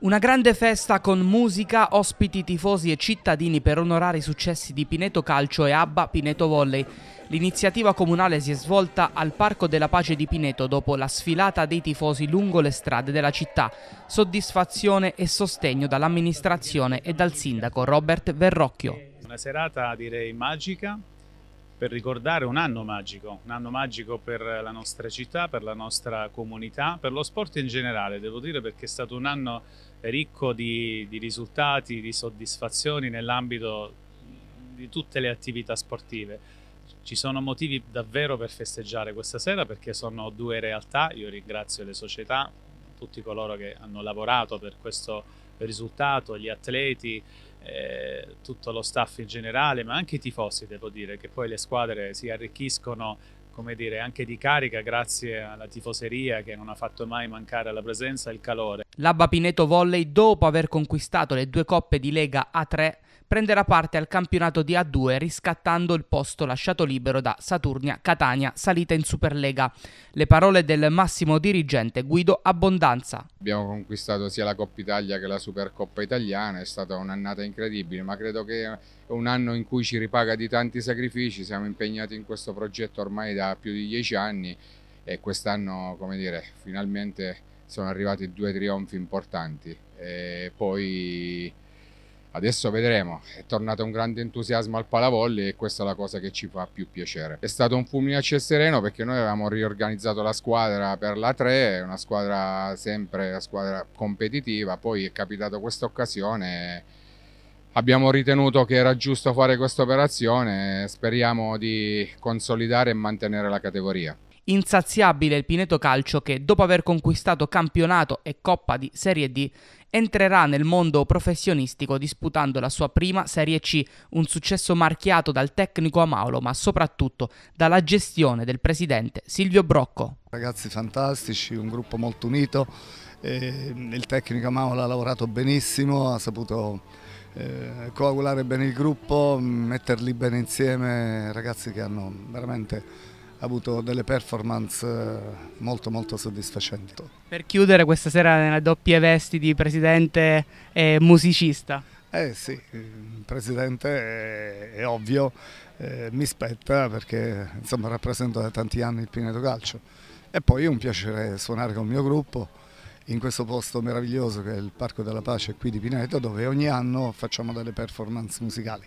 Una grande festa con musica, ospiti, tifosi e cittadini per onorare i successi di Pineto Calcio e Abba Pineto Volley. L'iniziativa comunale si è svolta al Parco della Pace di Pineto dopo la sfilata dei tifosi lungo le strade della città. Soddisfazione e sostegno dall'amministrazione e dal sindaco Robert Verrocchio. Una serata direi magica per ricordare un anno magico, un anno magico per la nostra città, per la nostra comunità, per lo sport in generale, devo dire perché è stato un anno ricco di, di risultati, di soddisfazioni nell'ambito di tutte le attività sportive. Ci sono motivi davvero per festeggiare questa sera perché sono due realtà, io ringrazio le società, tutti coloro che hanno lavorato per questo risultato, gli atleti, eh, tutto lo staff in generale, ma anche i tifosi, devo dire, che poi le squadre si arricchiscono come dire, anche di carica grazie alla tifoseria che non ha fatto mai mancare la presenza e il calore. L'Abba Pineto Volley, dopo aver conquistato le due coppe di Lega A3, prenderà parte al campionato di A2 riscattando il posto lasciato libero da Saturnia Catania salita in Superlega. Le parole del massimo dirigente Guido Abbondanza. Abbiamo conquistato sia la Coppa Italia che la Supercoppa Italiana, è stata un'annata incredibile, ma credo che è un anno in cui ci ripaga di tanti sacrifici, siamo impegnati in questo progetto ormai da più di dieci anni e quest'anno, come dire, finalmente sono arrivati due trionfi importanti. E poi Adesso vedremo, è tornato un grande entusiasmo al palavolle e questa è la cosa che ci fa più piacere. È stato un fulmine a ciel sereno perché noi avevamo riorganizzato la squadra per la 3, una squadra sempre una squadra competitiva, poi è capitata questa occasione abbiamo ritenuto che era giusto fare questa operazione speriamo di consolidare e mantenere la categoria. Insaziabile il Pineto Calcio che dopo aver conquistato campionato e Coppa di Serie D entrerà nel mondo professionistico disputando la sua prima Serie C, un successo marchiato dal tecnico Amaulo, ma soprattutto dalla gestione del presidente Silvio Brocco. Ragazzi fantastici, un gruppo molto unito, eh, il tecnico Amaulo ha lavorato benissimo, ha saputo eh, coagulare bene il gruppo, metterli bene insieme, ragazzi che hanno veramente avuto delle performance eh, molto molto soddisfacenti. Per chiudere questa sera nelle doppie vesti di presidente e musicista. Eh sì, presidente è, è ovvio, eh, mi spetta perché insomma rappresento da tanti anni il Pineto Calcio e poi è un piacere suonare con il mio gruppo in questo posto meraviglioso che è il Parco della Pace qui di Pineto dove ogni anno facciamo delle performance musicali.